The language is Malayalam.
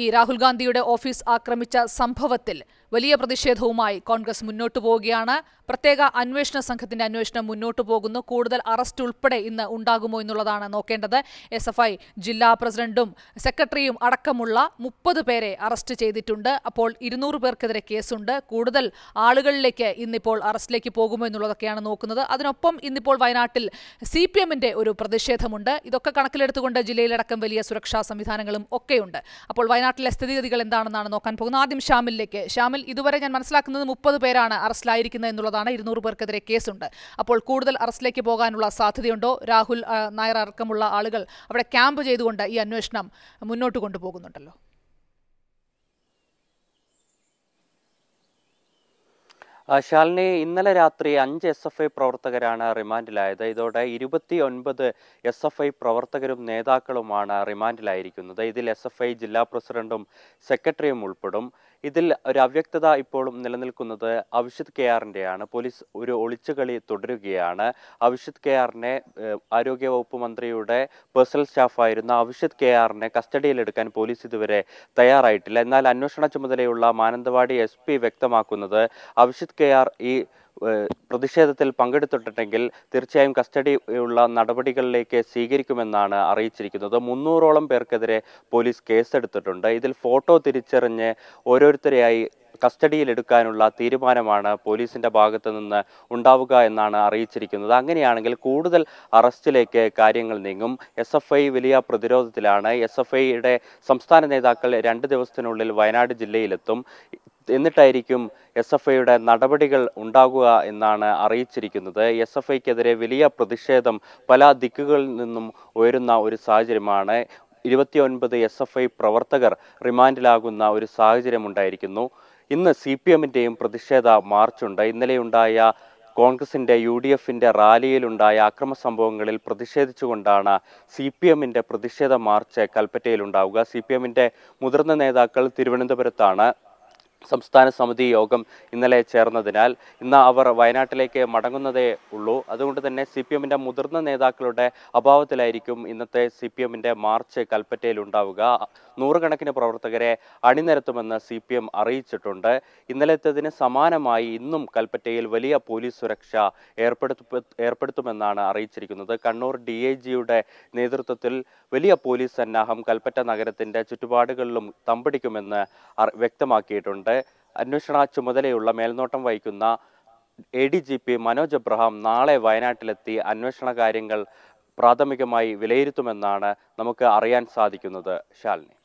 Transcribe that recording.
ഈ രാഹുൽ ഗാന്ധിയുടെ ഓഫീസ് ആക്രമിച്ച സംഭവത്തിൽ വലിയ പ്രതിഷേധവുമായി കോൺഗ്രസ് മുന്നോട്ടു പോവുകയാണ് പ്രത്യേക അന്വേഷണ സംഘത്തിന്റെ അന്വേഷണം മുന്നോട്ടു പോകുന്നു കൂടുതൽ അറസ്റ്റ് ഉൾപ്പെടെ ഇന്ന് ഉണ്ടാകുമോ എന്നുള്ളതാണ് നോക്കേണ്ടത് എസ് എഫ് ഐ ജില്ലാ പ്രസിഡന്റും സെക്രട്ടറിയും അടക്കമുള്ള മുപ്പത് പേരെ അറസ്റ്റ് ചെയ്തിട്ടുണ്ട് അപ്പോൾ ഇരുന്നൂറ് പേർക്കെതിരെ കേസുണ്ട് കൂടുതൽ ആളുകളിലേക്ക് ഇന്നിപ്പോൾ അറസ്റ്റിലേക്ക് പോകുമോ എന്നുള്ളതൊക്കെയാണ് നോക്കുന്നത് അതിനൊപ്പം ഇന്നിപ്പോൾ വയനാട്ടിൽ സി പി എമ്മിന്റെ ഒരു പ്രതിഷേധമുണ്ട് ഇതൊക്കെ കണക്കിലെടുത്തുകൊണ്ട് ജില്ലയിലടക്കം വലിയ സുരക്ഷാ സംവിധാനങ്ങളും ഒക്കെയുണ്ട് അപ്പോൾ വയനാട്ടിലെ സ്ഥിതിഗതികൾ എന്താണെന്നാണ് നോക്കാൻ പോകുന്നത് ആദ്യം ഷാമിലേക്ക് ഷാമിൽ ഇതുവരെ ഞാൻ മനസ്സിലാക്കുന്നത് മുപ്പത് പേരാണ് അറസ്റ്റിലായിരിക്കുന്നത് എന്നുള്ളതാണ് ഇരുന്നൂറ് പേർക്കെതിരെ കേസുണ്ട് അപ്പോൾ കൂടുതൽ അറസ്റ്റിലേക്ക് പോകാനുള്ള സാധ്യതയുണ്ടോ രാഹുൽ നായർ അടക്കമുള്ള ആളുകൾ അവിടെ ക്യാമ്പ് ചെയ്തുകൊണ്ട് ഈ അന്വേഷണം മുന്നോട്ട് കൊണ്ടുപോകുന്നുണ്ടല്ലോ ശാലിനി ഇന്നലെ രാത്രി അഞ്ച് എസ് എഫ് ഐ പ്രവർത്തകരാണ് റിമാൻഡിലായത് ഇതോടെ ഇരുപത്തി ഒൻപത് എസ് എഫ് ഐ പ്രവർത്തകരും നേതാക്കളുമാണ് റിമാൻഡിലായിരിക്കുന്നത് ഇതിൽ എസ് എഫ് ഐ ജില്ലാ പ്രസിഡന്റും സെക്രട്ടറിയും ഉൾപ്പെടും ഇതിൽ ഒരു അവ്യക്തത ഇപ്പോഴും നിലനിൽക്കുന്നത് അവിഷിത് കെ ആറിൻ്റെയാണ് പോലീസ് ഒരു ഒളിച്ചുകളി തുടരുകയാണ് അവിഷിത് കെ ആറിനെ ആരോഗ്യവകുപ്പ് മന്ത്രിയുടെ പേഴ്സണൽ സ്റ്റാഫായിരുന്ന അവിഷിത് കെ ആറിനെ കസ്റ്റഡിയിലെടുക്കാൻ പോലീസ് ഇതുവരെ തയ്യാറായിട്ടില്ല എന്നാൽ അന്വേഷണ ചുമതലയുള്ള മാനന്തവാടി എസ് വ്യക്തമാക്കുന്നത് അവിഷിത് കെ ആർ ഈ പ്രതിഷേധത്തിൽ പങ്കെടുത്തിട്ടുണ്ടെങ്കിൽ തീർച്ചയായും കസ്റ്റഡി ഉള്ള നടപടികളിലേക്ക് സ്വീകരിക്കുമെന്നാണ് അറിയിച്ചിരിക്കുന്നത് മുന്നൂറോളം പേർക്കെതിരെ പോലീസ് കേസെടുത്തിട്ടുണ്ട് ഇതിൽ ഫോട്ടോ തിരിച്ചറിഞ്ഞ് ഓരോരുത്തരെയായി കസ്റ്റഡിയിലെടുക്കാനുള്ള തീരുമാനമാണ് പോലീസിൻ്റെ ഭാഗത്തു നിന്ന് ഉണ്ടാവുക എന്നാണ് അറിയിച്ചിരിക്കുന്നത് അങ്ങനെയാണെങ്കിൽ കൂടുതൽ അറസ്റ്റിലേക്ക് കാര്യങ്ങൾ നീങ്ങും എസ് എഫ് ഐ വലിയ പ്രതിരോധത്തിലാണ് എസ് എഫ് ഐയുടെ സംസ്ഥാന നേതാക്കൾ രണ്ട് ദിവസത്തിനുള്ളിൽ വയനാട് ജില്ലയിലെത്തും എന്നിട്ടായിരിക്കും എസ് എഫ് ഐയുടെ നടപടികൾ ഉണ്ടാകുക എന്നാണ് അറിയിച്ചിരിക്കുന്നത് എസ് എഫ് ഐക്കെതിരെ വലിയ പ്രതിഷേധം പല ദിക്കുകളിൽ നിന്നും ഉയരുന്ന ഒരു സാഹചര്യമാണ് ഇരുപത്തിയൊൻപത് എസ് എഫ് ഐ പ്രവർത്തകർ റിമാൻഡിലാകുന്ന ഒരു സാഹചര്യമുണ്ടായിരിക്കുന്നു ഇന്ന് സി പി എമ്മിൻ്റെയും പ്രതിഷേധ മാർച്ചുണ്ട് ഇന്നലെയുണ്ടായ കോൺഗ്രസിൻ്റെ യു ഡി എഫിൻ്റെ റാലിയിലുണ്ടായ അക്രമ സംഭവങ്ങളിൽ പ്രതിഷേധിച്ചുകൊണ്ടാണ് സി പി എമ്മിൻ്റെ പ്രതിഷേധ മാർച്ച് കൽപ്പറ്റയിലുണ്ടാവുക സി പി എമ്മിൻ്റെ മുതിർന്ന നേതാക്കൾ തിരുവനന്തപുരത്താണ് സംസ്ഥാന സമിതി യോഗം ഇന്നലെ ചേർന്നതിനാൽ ഇന്ന് അവർ വയനാട്ടിലേക്ക് മടങ്ങുന്നതേ ഉള്ളൂ അതുകൊണ്ട് തന്നെ സി പി എമ്മിൻ്റെ മുതിർന്ന നേതാക്കളുടെ അഭാവത്തിലായിരിക്കും ഇന്നത്തെ സി പി എമ്മിൻ്റെ മാർച്ച് കൽപ്പറ്റയിൽ ഉണ്ടാവുക നൂറുകണക്കിന് പ്രവർത്തകരെ അണിനിരത്തുമെന്ന് സി പി എം അറിയിച്ചിട്ടുണ്ട് ഇന്നലത്തേതിന് സമാനമായി ഇന്നും കൽപ്പറ്റയിൽ വലിയ പോലീസ് സുരക്ഷ ഏർപ്പെടുത്തു ഏർപ്പെടുത്തുമെന്നാണ് അറിയിച്ചിരിക്കുന്നത് കണ്ണൂർ ഡി ഐ ജിയുടെ നേതൃത്വത്തിൽ വലിയ പോലീസ് സന്നാഹം കൽപ്പറ്റ നഗരത്തിൻ്റെ ചുറ്റുപാടുകളിലും തമ്പടിക്കുമെന്ന് വ്യക്തമാക്കിയിട്ടുണ്ട് കേസാവട്ടെ അന്വേഷണ ചുമതലയുള്ള മേൽനോട്ടം വഹിക്കുന്ന A D G P Manoj Abraham നാളെ വയനാട്ടിലെത്തി അന്വേഷണ കാര്യങ്ങൾ പ്രാഥമികമായി വിലയിരുത്തുമെന്നാണ് നമുക്ക് അറിയാൻ സാധിക്കുന്നത് ശാലിനി